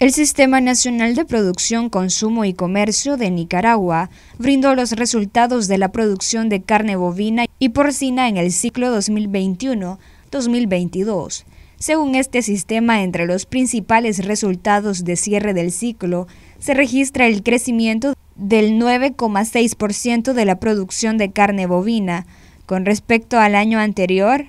El Sistema Nacional de Producción, Consumo y Comercio de Nicaragua brindó los resultados de la producción de carne bovina y porcina en el ciclo 2021-2022. Según este sistema, entre los principales resultados de cierre del ciclo se registra el crecimiento del 9,6% de la producción de carne bovina con respecto al año anterior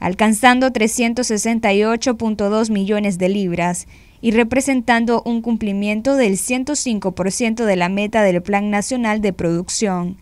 alcanzando 368.2 millones de libras y representando un cumplimiento del 105% de la meta del Plan Nacional de Producción.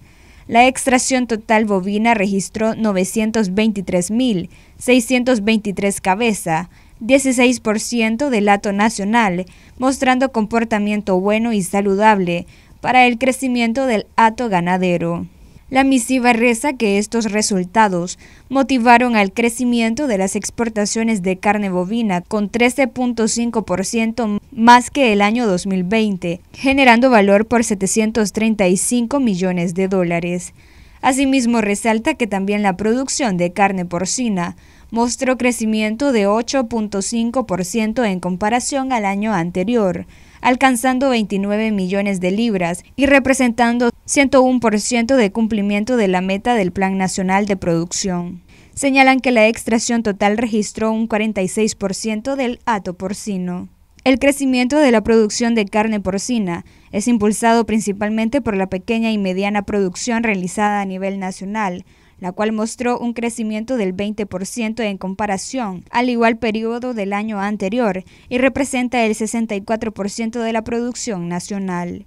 La extracción total bovina registró 923.623 cabeza, 16% del lato nacional, mostrando comportamiento bueno y saludable para el crecimiento del hato ganadero. La misiva reza que estos resultados motivaron al crecimiento de las exportaciones de carne bovina con 13.5% más que el año 2020, generando valor por 735 millones de dólares. Asimismo, resalta que también la producción de carne porcina mostró crecimiento de 8.5% en comparación al año anterior, alcanzando 29 millones de libras y representando 101% de cumplimiento de la meta del Plan Nacional de Producción. Señalan que la extracción total registró un 46% del hato porcino. El crecimiento de la producción de carne porcina es impulsado principalmente por la pequeña y mediana producción realizada a nivel nacional, la cual mostró un crecimiento del 20% en comparación al igual periodo del año anterior y representa el 64% de la producción nacional.